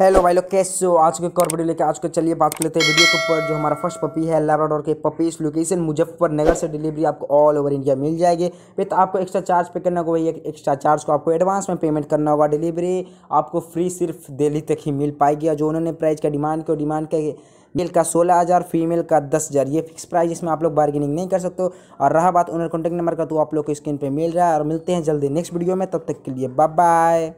hello भाई लोग कैसे हो आज के कॉर वीडियो लेके आज के चलिए बात कर लेते हैं वीडियो के ऊपर जो हमारा फर्स्ट पपी है लेब्राडोर के पपी इस लोकेशन मुजफ्फरनगर से डिलीवरी आपको ऑल ओवर इंडिया मिल जाएगी विथ आपको एक्स्ट्रा चार्ज पे करना होगा वही एक एक्स्ट्रा चार्ज को आपको एडवांस में पेमेंट करना होगा डिलीवरी आपको फ्री सिर्फ दिल्ली तक ही मिल पाएगी और जो उन्होंने प्राइस का डिमांड किया डिमांड का मेल का सोलह हज़ार फीमेल का दस हज़ार ये फिक्स प्राइस इसमें आप लोग बार्गेनिंग नहीं कर सकते और रहा बात ओनर कॉन्टैक्ट नंबर का तो आप लोग को स्क्रीन पर मिल रहा है और मिलते हैं जल्दी नेक्स्ट वीडियो में तब तक के लिए बाय बाय